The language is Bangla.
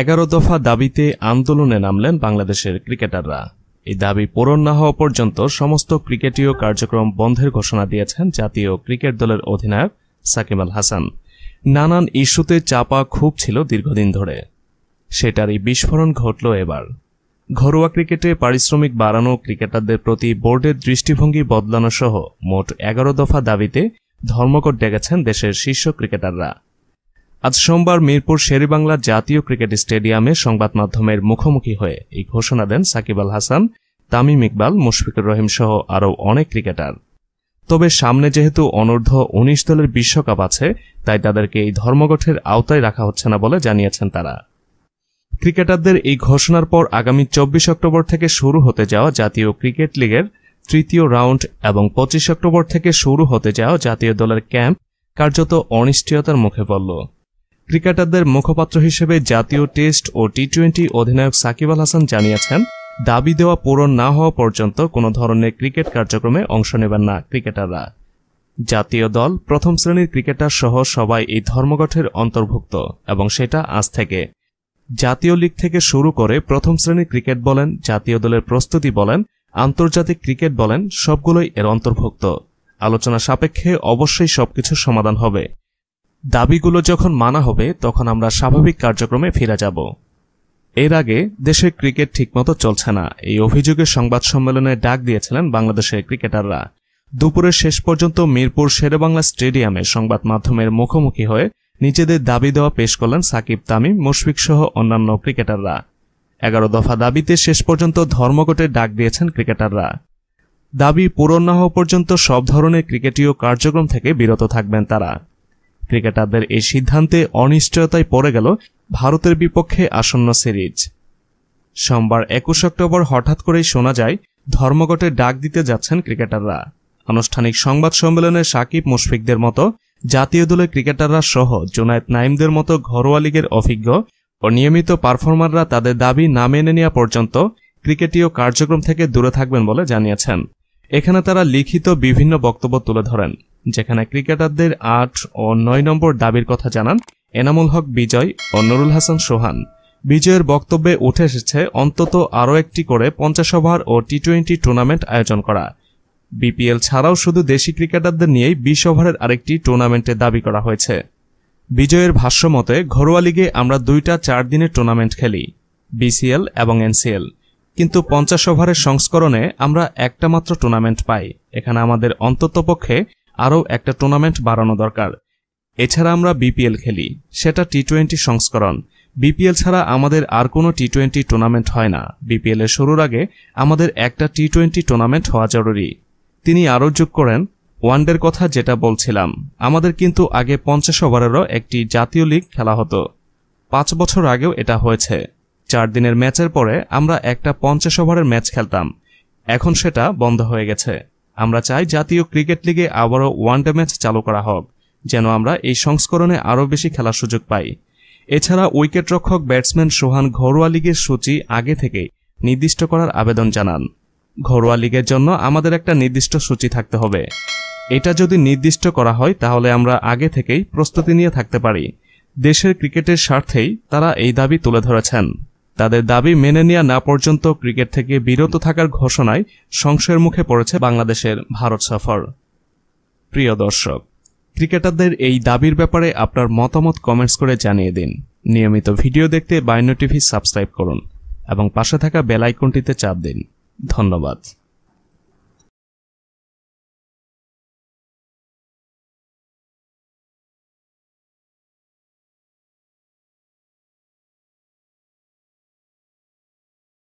এগারো দফা দাবিতে আন্দোলনে নামলেন বাংলাদেশের ক্রিকেটাররা এই দাবি পূরণ না হওয়া পর্যন্ত সমস্ত ক্রিকেটীয় কার্যক্রম বন্ধের ঘোষণা দিয়েছেন জাতীয় ক্রিকেট দলের অধিনায়ক সাকিম আল হাসান নানান ইস্যুতে চাপা খুব ছিল দীর্ঘদিন ধরে সেটারই বিস্ফোরণ ঘটল এবার ঘরোয়া ক্রিকেটে পারিশ্রমিক বাড়ানো ক্রিকেটারদের প্রতি বোর্ডের দৃষ্টিভঙ্গি বদলানো সহ মোট এগারো দফা দাবিতে ধর্মঘট ডেকেছেন দেশের শীর্ষ ক্রিকেটাররা আজ সোমবার মিরপুর শেরেবাংলার জাতীয় ক্রিকেট স্টেডিয়ামে সংবাদ মাধ্যমের মুখোমুখি হয়ে এই ঘোষণা দেন সাকিব আল হাসান তামিম ইকবাল মুশফিকুর রহিম সহ আরও অনেক ক্রিকেটার তবে সামনে যেহেতু অনূর্ধ্ব উনিশ দলের বিশ্বকাপ আছে তাই তাদেরকে এই ধর্মঘটের আওতায় রাখা হচ্ছে না বলে জানিয়েছেন তারা ক্রিকেটারদের এই ঘোষণার পর আগামী চব্বিশ অক্টোবর থেকে শুরু হতে যাওয়া জাতীয় ক্রিকেট লিগের তৃতীয় রাউন্ড এবং পঁচিশ অক্টোবর থেকে শুরু হতে যাওয়া জাতীয় দলের ক্যাম্প কার্যত অনিশ্চয়তার মুখে পড়ল ক্রিকেটারদের মুখপাত্র হিসেবে জাতীয় টেস্ট ও টি টোয়েন্টি অধিনায়ক সাকিব আল হাসান জানিয়েছেন দাবি দেওয়া পূরণ না হওয়া পর্যন্ত কোনো ধরনের ক্রিকেট কার্যক্রমে অংশ নেবেন না ক্রিকেটাররা জাতীয় দল প্রথম শ্রেণীর ক্রিকেটার সহ সবাই এই ধর্মঘটের অন্তর্ভুক্ত এবং সেটা আজ থেকে জাতীয় লীগ থেকে শুরু করে প্রথম শ্রেণীর ক্রিকেট বলেন জাতীয় দলের প্রস্তুতি বলেন আন্তর্জাতিক ক্রিকেট বলেন সবগুলোই এর অন্তর্ভুক্ত আলোচনা সাপেক্ষে অবশ্যই সবকিছু সমাধান হবে দাবিগুলো যখন মানা হবে তখন আমরা স্বাভাবিক কার্যক্রমে ফিরে যাব এর আগে দেশের ক্রিকেট ঠিকমতো চলছে না এই অভিযোগে সংবাদ সম্মেলনে ডাক দিয়েছিলেন বাংলাদেশের ক্রিকেটাররা দুপুরের শেষ পর্যন্ত মিরপুর শেরেবাংলা স্টেডিয়ামে সংবাদ মাধ্যমের মুখোমুখি হয়ে নিজেদের দাবি দেওয়া পেশ করলেন সাকিব তামিম মুশফিক সহ অন্যান্য ক্রিকেটাররা এগারো দফা দাবিতে শেষ পর্যন্ত ধর্মঘটে ডাক দিয়েছেন ক্রিকেটাররা দাবি পূরণ না হওয়া পর্যন্ত সব ধরনের ক্রিকেটীয় কার্যক্রম থেকে বিরত থাকবেন তারা ক্রিকেটারদের এই সিদ্ধান্তে অনিশ্চয়তায় পড়ে গেল ভারতের বিপক্ষে আসন্ন সিরিজ সোমবার একুশ অক্টোবর হঠাৎ করেই শোনা যায় ধর্মঘটে ডাক দিতে যাচ্ছেন ক্রিকেটাররা আনুষ্ঠানিক সংবাদ সম্মেলনে সাকিব মুশফিকদের মতো জাতীয় দলের ক্রিকেটাররা সহ জোনায়েদ নাইমদের মতো ঘরোয়া লীগের অভিজ্ঞ ও নিয়মিত পারফর্মাররা তাদের দাবি না মেনে নেওয়া পর্যন্ত ক্রিকেটীয় কার্যক্রম থেকে দূরে থাকবেন বলে জানিয়েছেন এখানে তারা লিখিত বিভিন্ন বক্তব্য তুলে ধরেন যেখানে ক্রিকেটারদের আট ও নয় নম্বর দাবির কথা জানান এনামুল হক বিজয় ও নুরুল হাসান সোহান বিজয়ের বক্তব্যে উঠে এসেছে অন্তত আরও একটি করে পঞ্চাশ ওভার ও টি টোয়েন্টি টুর্নামেন্ট আয়োজন করা বিপিএল ছাড়াও শুধু দেশি ক্রিকেটারদের নিয়েই বিশ ওভারের আরেকটি টুর্নামেন্টের দাবি করা হয়েছে বিজয়ের ভাষ্য মতে ঘরোয়া লিগে আমরা দুইটা চার দিনের টুর্নামেন্ট খেলি বিসিএল এবং এনসিএল কিন্তু পঞ্চাশ ওভারের সংস্করণে আমরা একটা মাত্র টুর্নামেন্ট পাই এখানে আমাদের অন্ততপক্ষে আরও একটা টুর্নামেন্ট বাড়ানো দরকার এছাড়া আমরা বিপিএল খেলি সেটা টি টোয়েন্টি সংস্করণ বিপিএল ছাড়া আমাদের আর কোনো টি টোয়েন্টি টুর্নামেন্ট হয় না বিপিএল এর শুরুর আগে আমাদের একটা টি টোয়েন্টি টুর্নামেন্ট হওয়া জরুরি তিনি আরও যোগ করেন ওয়ানডের কথা যেটা বলছিলাম আমাদের কিন্তু আগে পঞ্চাশ ওভারেরও একটি জাতীয় লিগ খেলা হতো পাঁচ বছর আগেও এটা হয়েছে চার দিনের ম্যাচের পরে আমরা একটা পঞ্চাশ ওভারের ম্যাচ খেলতাম এখন সেটা বন্ধ হয়ে গেছে আমরা চাই জাতীয় ক্রিকেট লিগে আবারও ওয়ানডে ম্যাচ চালু করা হোক যেন আমরা এই সংস্করণে আরও বেশি খেলার সুযোগ পাই এছাড়া উইকেটরক্ষক ব্যাটসম্যান সোহান ঘরোয়া লীগের সূচি আগে থেকে নির্দিষ্ট করার আবেদন জানান ঘরোয়া লীগের জন্য আমাদের একটা নির্দিষ্ট সূচি থাকতে হবে এটা যদি নির্দিষ্ট করা হয় তাহলে আমরা আগে থেকেই প্রস্তুতি নিয়ে থাকতে পারি দেশের ক্রিকেটের স্বার্থেই তারা এই দাবি তুলে ধরেছেন তাদের দাবি মেনে নেওয়া না পর্যন্ত ক্রিকেট থেকে বিরত থাকার ঘোষণায় সংশয়ের মুখে পড়েছে বাংলাদেশের ভারত সফর প্রিয় দর্শক ক্রিকেটারদের এই দাবির ব্যাপারে আপনার মতামত কমেন্টস করে জানিয়ে দিন নিয়মিত ভিডিও দেখতে বাইনো টিভি সাবস্ক্রাইব করুন এবং পাশে থাকা বেলাইকনটিতে চাপ দিন ধন্যবাদ